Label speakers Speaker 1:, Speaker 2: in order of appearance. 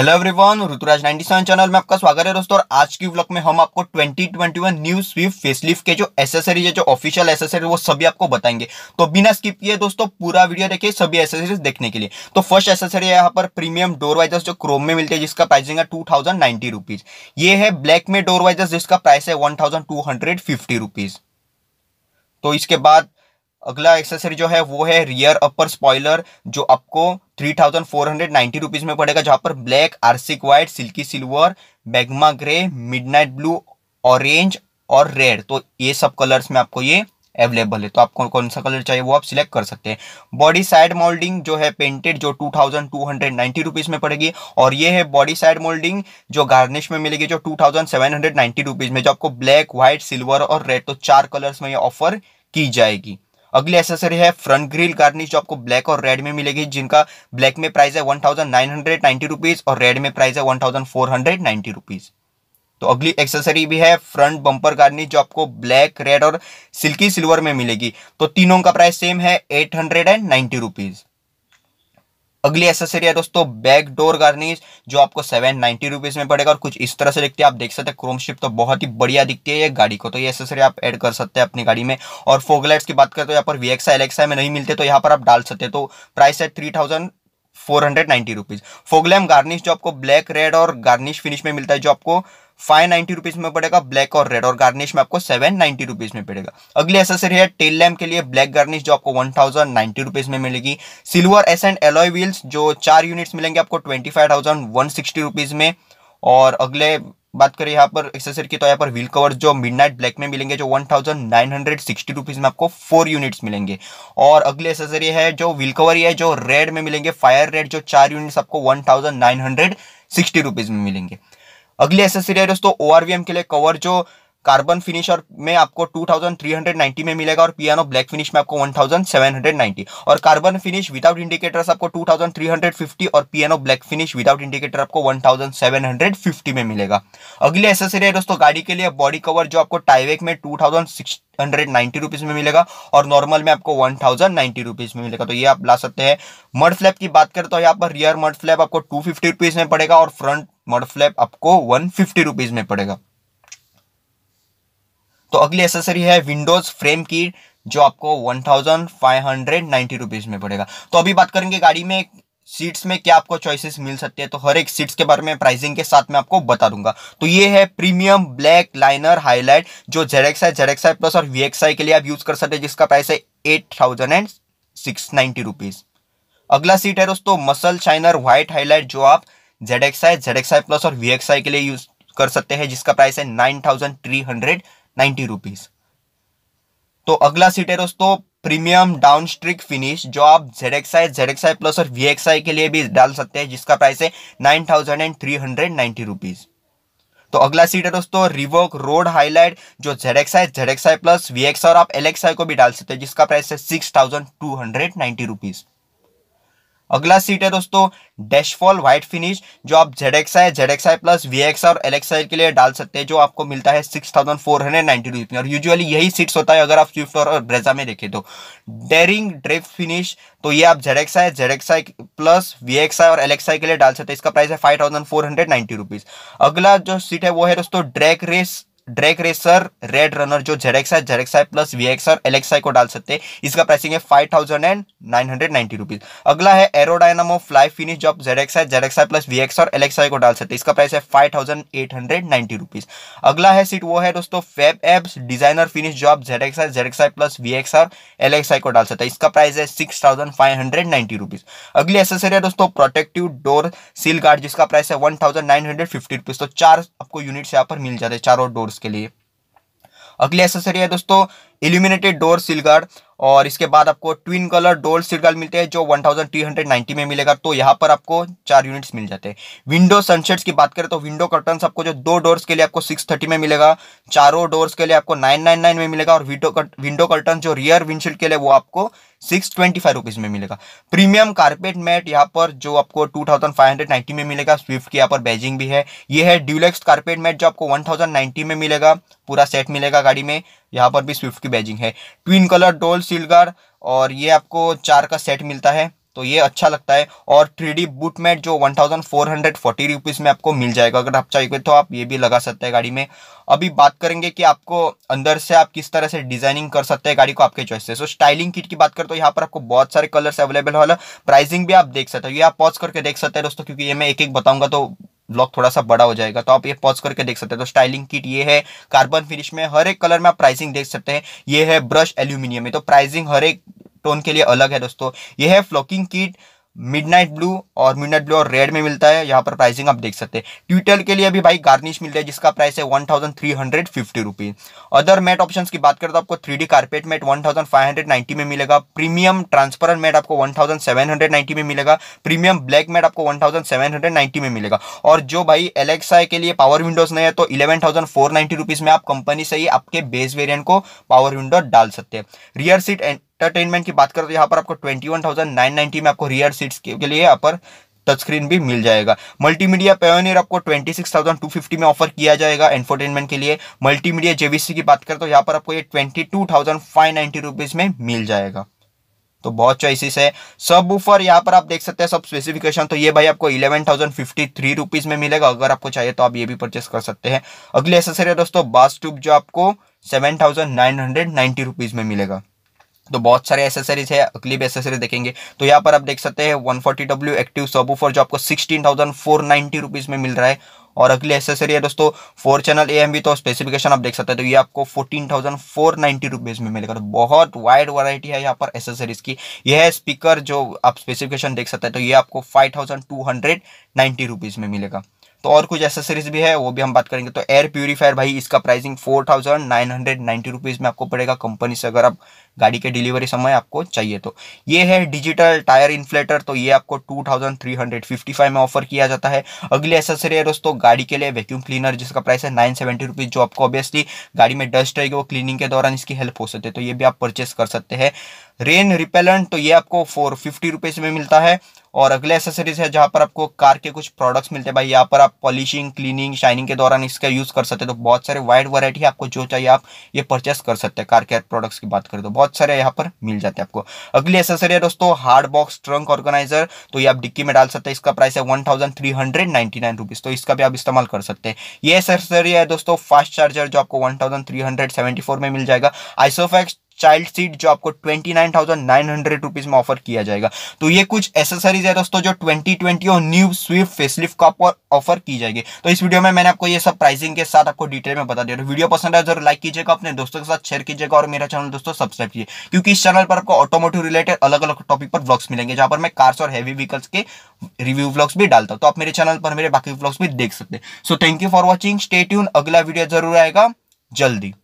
Speaker 1: hello everyone Rituraj 97 channel में आपका स्वागत है दोस्तों और आज की व्लॉग में हम आपको 2021 न्यू स्विफ्ट फेसलिफ्ट के जो एसेसरीज है जो ऑफिशियल एसेसरी वो सभी आपको बताएंगे तो बिना स्किप किए दोस्तों पूरा वीडियो देखिए सभी एसेसरीज देखने के लिए तो फर्स्ट एसेसरी है यहाँ पर प्रीमियम डोर वाइजर्स जो क्रोम में मिलते हैं जिसका प्राइसिंग है टू ये है ब्लैक में डोर वाइजर्स जिसका प्राइस है वन तो इसके बाद अगला एक्सेसरी जो है वो है रियर अपर स्पॉइलर जो आपको three thousand four hundred ninety rupees में पड़ेगा जहां पर black arctic white silky silver magma grey midnight blue orange और रेड तो ये सब कलर्स में आपको ये अवेलेबल है तो आपको कौन सा कलर चाहिए वो आप सिलेक्ट कर सकते हैं बॉडी साइड मोल्डिंग जो है पेंटेड जो two thousand two hundred ninety rupees में पड़ेगी और ये है बॉडी साइड मोल्डिंग जो गार्निश में मिलेगी जो two thousand seven hundred ninety rupees में जो आपको ब्लैक व्हाइट सिल्वर और रेड तो चार कलर्स में ये ऑफर की जाएगी अगली एसेसरी है फ्रंट ग्रिल गार्निश जो आपको ब्लैक और रेड में मिलेगी जिनका ब्लैक में प्राइस है one thousand nine hundred ninety rupees और रेड में प्राइस है one thousand four hundred ninety rupees तो अगली एक्सेसरी भी है फ्रंट बम्पर गार्निश जो आपको ब्लैक रेड और सिल्की सिल्वर में मिलेगी तो तीनों का प्राइस सेम है eight hundred and ninety rupees अगली एसेसरी है दोस्तों बैक डोर गार्निश जो आपको सेवन नाइनटी रुपीज में पड़ेगा और कुछ इस तरह से दिखती है आप देख सकते हैं क्रोम शिप तो बहुत ही बढ़िया दिखती है ये गाड़ी को तो ये एसेसरी आप ऐड कर सकते हैं अपनी गाड़ी में और फोगलाइट्स की बात करें तो यहाँ पर वी एक्सा एलेक्सा में नहीं मिलते तो यहाँ पर आप डाल सकते हैं तो प्राइस है three thousand four hundred ninety rupees fog lamp garnish जो आपको ब्लैक रेड और गार्निश फिनिश में मिलता है जो आपको फाइव नाइन्टी रुपीज़ में पड़ेगा ब्लैक और रेड और गार्निश में आपको सेवन नाइन्टी रुपीज़ में पड़ेगा अगली एसेसरी है टेल लैम्प के लिए ब्लैक गार्निश जो आपको वन थाउजेंड नाइन्टी रुपीज़ में मिलेगी silver S and alloy wheels जो चार यूनिट्स मिलेंगे आपको twenty five thousand one sixty rupees में और अगले बात करें यहाँ पर एक्सेसरी की तो यहाँ पर व्हील कवर जो मिडनाइट ब्लैक में मिलेंगे जो one thousand nine hundred sixty rupees में आपको फोर यूनिट्स मिलेंगे और अगली एक्सेसरी है जो व्हील कवर है जो रेड में मिलेंगे फायर रेड जो चार यूनिट्स आपको one thousand nine hundred sixty rupees में मिलेंगे अगली एसेसरी है दोस्तों ओ के लिए कवर जो कार्बन फिनिश और में आपको 2390 में मिलेगा और पियानो ब्लैक फिनिश में आपको 1790 और कार्बन फिनिश विदाउट इंडिकेटर्स आपको 2350 और piano black finish without indicator आपको 1750 में मिलेगा अगली एसेसरी है दोस्तों गाड़ी के लिए बॉडी कवर जो आपको टाइवेक में टू हंड्रेड नाइन्टी रुपीज़ में मिलेगा और नॉर्मल में आपको वन थाउजेंड नाइन्टी रुपीज़ में मिलेगा तो ये आप ला सकते हैं मड फ्लैप की बात करें तो यहाँ पर रियर मड फ्लैप आपको टू फिफ्टी रुपीज़ में पड़ेगा और फ्रंट मड फ्लैप आपको वन फिफ्टी रुपीज़ में पड़ेगा तो अगली एसेसरी है विंडोज फ्रेम की जो आपको one thousand five hundred ninety rupees में पड़ेगा तो अभी बात करेंगे गाड़ी में सीट्स में क्या आपको चॉइसेस मिल सकती है तो हर एक सीट्स के बारे में प्राइसिंग के साथ मैं आपको बता दूंगा तो ये है प्रीमियम ब्लैक लाइनर हाईलाइट जो जेडेक्स है प्लस और वी के लिए आप यूज़ कर सकते हैं जिसका प्राइस है eight thousand and six ninety rupees अगला सीट है दोस्तों मसल शाइनर व्हाइट हाईलाइट जो आप Z X I Z X I plus और वी एक्स आई के लिए यूज कर सकते हैं जिसका प्राइस है nine thousand three hundred ninety rupees तो अगला सीट है दोस्तों प्रीमियम डाउन स्ट्रिक फिनिश जो आप Z X I Z X I plus और वी एक्स आई के लिए भी डाल सकते हैं जिसका प्राइस है nine thousand and three hundred ninety rupees तो अगला सीट है दोस्तों रिवोक रोड हाईलाइट जो Z X I Z X I plus V X I और आप एल एक्स आई को भी डाल सकते हैं जिसका प्राइस है six thousand two hundred ninety rupees अगला सीट है दोस्तों डैशफॉल व्हाइट फिनिश जो आप Z X I Z X I plus V X और एल एक्स आई के लिए डाल सकते हैं जो आपको मिलता है six thousand four hundred ninety rupee और यूजुअली यही सीट्स होता है अगर आप स्विफ्ट और ब्रेजा में देखें तो डेरिंग ड्रिप फिनिश तो ये आप Z X I Z X I plus V X I और एल एक्स आई के लिए डाल सकते हैं इसका प्राइस है five thousand four hundred ninety rupees अगला जो सीट है वो है दोस्तों drag race drag racer red runner जो जेडेक्स है Z X I plus V X और आई को डाल सकते हैं इसका प्राइसिंग है five thousand and nine hundred ninety rupees अगला है एरोडाइनमो फ्लाई फिनिश जो आप जेडेक्स है Z X I plus V X और आई को डाल सकते हैं इसका प्राइस है five thousand eight hundred ninety rupees अगला है सीट वो है दोस्तों फेब एप्स डिजाइनर फिनिश जो आप Z X Z X I plus V X और आई को डाल सकते हैं इसका प्राइस है six thousand five hundred ninety rupees अगली एसेसरी है दोस्तों प्रोटेक्टिव डोर सील गार्ड जिसका प्राइस है one thousand nine hundred fifty rupees तो चार आपको यूनिट्स यहाँ पर मिल जाते हैं चारों डोर्स के लिए अगली एसेसरी है दोस्तों इल्यूमिनेटेड डोर सील गार्ड और इसके बाद आपको twin colour door seal guard मिलते हैं जो 1390 में मिलेगा तो यहाँ पर आपको चार यूनिट्स मिल जाते हैं विंडो सनशेड्स की बात करें तो विंडो कर्टन आपको जो दो डोर्स के लिए आपको 630 में मिलेगा चारों डोर्स के लिए आपको 999 में मिलेगा और विंडो कर्टन जो रियर विंडशील्ड के लिए वो आपको सिक्स ट्वेंटी फाइव रुपीज़ में मिलेगा प्रीमियम कारपेट मैट यहाँ पर जो आपको two thousand five hundred ninety में मिलेगा स्विफ्ट की यहाँ पर बैजिंग भी है ये है ड्यूलेक्स कारपेट मैट जो आपको वन थाउजेंड नाइन्टी में मिलेगा पूरा सेट मिलेगा गाड़ी में यहाँ पर भी स्विफ्ट की बैजिंग है ट्विन कलर डोल सिल्गार और ये आपको चार का सेट मिलता है तो ये अच्छा लगता है और थ्री डी बूट मैट जो one thousand four hundred forty rupees में आपको मिल जाएगा अगर आप चाहिए तो आप ये भी लगा सकते हैं गाड़ी में अभी बात करेंगे कि आपको अंदर से आप किस तरह से डिजाइनिंग कर सकते हैं गाड़ी को आपके चॉइस से सो स्टाइलिंग किट की बात करें तो यहाँ पर आपको बहुत सारे कलर्स अवेलेबल हो प्राइसिंग भी आप देख सकते हो ये आप पॉज करके देख सकते हैं दोस्तों क्योंकि ये मैं एक एक बताऊंगा तो ब्लॉक थोड़ा सा बड़ा हो जाएगा तो आप ये पॉज करके देख सकते हैं तो स्टाइलिंग किट ये है कार्बन फिनिश में हर एक कलर में आप प्राइसिंग देख सकते हैं ये है ब्रश एल्यूमिनियम में तो प्राइसिंग हर एक टोन तो के लिए अलग है दोस्तों ये है फ्लॉकिंग किट मिडनाइट ब्लू और मिडनाइट ब्लू और रेड में मिलता है यहाँ पर प्राइसिंग आप देख सकते हैं ट्विटर के लिए भी भाई गार्निश मिल रहा है जिसका प्राइस है one thousand three hundred fifty rupees other mat option की बात करें तो आपको three D carpet mat one thousand five hundred ninety में मिलेगा प्रीमियम ट्रांसपेरेंट मैट आपको one thousand seven hundred ninety में मिलेगा प्रीमियम ब्लैक मैट आपको one thousand seven hundred ninety में मिलेगा और जो भाई एलेक्सा के लिए पावर विंडोज नहीं है तो eleven thousand four ninety rupees में आप कंपनी से ही आपके बेस वेरियंट को पावर विंडो डाल सकते हैं रियर सीट एंड एंटरटेनमेंट की बात करें तो यहाँ पर आपको ट्वेंटी वन थाउजेंड नाइन में आपको रियर सीट्स के लिए यहाँ पर टच स्क्रीन भी मिल जाएगा मल्टीमीडिया पेयोनियर आपको 26,250 में ऑफर किया जाएगा एंटरटेनमेंट के लिए मल्टीमीडिया जेवीसी की बात करें तो यहाँ पर आपको ये 22,590 रुपीज में मिल जाएगा तो बहुत चॉइसिस है सब ऊपर यहाँ पर आप देख सकते हैं सब स्पेसिफिकेशन तो ये भाई आपको eleven thousand fifty three rupees में मिलेगा अगर आपको चाहिए तो आप ये भी परचेस कर सकते हैं अगली एसेसरी है दोस्तों बास ट्यूब जो आपको seven thousand nine hundred ninety rupees में मिलेगा तो बहुत सारे एसेसरीज है अगली भी एसेसरी देखेंगे तो यहाँ पर आप देख सकते हैं one forty W active subwoofer जो आपको sixteen thousand four ninety rupees में मिल रहा है और अगली एसेसरी है दोस्तों फोर चैनल ए भी तो स्पेसिफिकेशन आप देख सकते हैं तो ये आपको fourteen thousand four ninety rupees में मिलेगा तो बहुत वाइड वैरायटी है यहाँ पर एसेसरीज की यह है स्पीकर जो आप स्पेसिफिकेशन देख सकते हैं तो ये आपको five thousand two hundred ninety rupees में मिलेगा तो और कुछ एसेसरीज भी है वो भी हम बात करेंगे तो एयर प्योरीफायर भाई इसका pricing four thousand nine hundred ninety rupees में आपको पड़ेगा कंपनी से अगर आप गाड़ी के डिलीवरी समय आपको चाहिए तो ये है डिजिटल टायर इन्फ्लेटर तो ये आपको two thousand three hundred fifty five में ऑफर किया जाता है अगली एसेसरी है दोस्तों गाड़ी के लिए वैक्यूम क्लीनर जिसका प्राइस है नाइन सेवेंटी रुपीज़ जो आपको ऑब्वियसली गाड़ी में डस्ट रहेगी वो क्लीनिंग के दौरान इसकी हेल्प हो सकती है तो ये भी आप परचेस कर सकते हैं रेन रिपेलेंट तो ये आपको फोर फिफ्टी रुपीज़ में मिलता है और अगले एसेसरीज है जहाँ पर आपको कार के कुछ प्रोडक्ट्स मिलते हैं भाई यहाँ पर आप पॉलिशिंग क्लीनिंग शाइनिंग के दौरान इसका यूज़ कर सकते हैं तो बहुत सारे वाइड वैरायटी आपको जो चाहिए आप ये परचेस कर सकते हैं कार केयर प्रोडक्ट्स की बात करें तो बहुत सारे यहाँ पर मिल जाते हैं आपको अगली एसेसरी है दोस्तों हार्ड बॉक्स ट्रंक ऑर्गेनाइजर तो ये आप डिक्की में डाल सकते हैं इसका प्राइस है one thousand three hundred ninety nine तो इसका भी आप इस्तेमाल कर सकते हैं ये एसेसरी है दोस्तों फास्ट चार्जर जो आपको one three hundred seventy four में मिल जाएगा आइसोफैक्स चाइल्ड सीट जो आपको twenty nine thousand nine hundred rupees में ऑफर किया जाएगा तो ये कुछ एसेसरीज है दोस्तों जो ट्वेंटी ट्वेंटी और न्यू स्विफ्ट फेसलिफ्ट का आपको ऑफर की जाएगी तो इस वीडियो में मैंने आपको ये सब प्राइसिंग के साथ आपको डिटेल में बता दिया वीडियो तो पसंद है तो जरूर लाइक कीजिएगा अपने दोस्तों के साथ शेयर कीजिएगा और मेरा चैनल दोस्तों सब्सक्राइब कीजिए क्योंकि इस चैनल पर आपको ऑटोमोटिव रिलेटेड अलग अलग टॉपिक पर ब्लॉग्स मिलेंगे जहां पर मैं कार्स और हैवी व्हीकल्स के रिव्यू ब्लॉग्स भी डालता हूँ तो आप मेरे चैनल पर मेरे बाकी ब्लॉग्स भी देख सकते हैं so thank you for watching stay tune अगला वीडियो जरूर आएगा जल्दी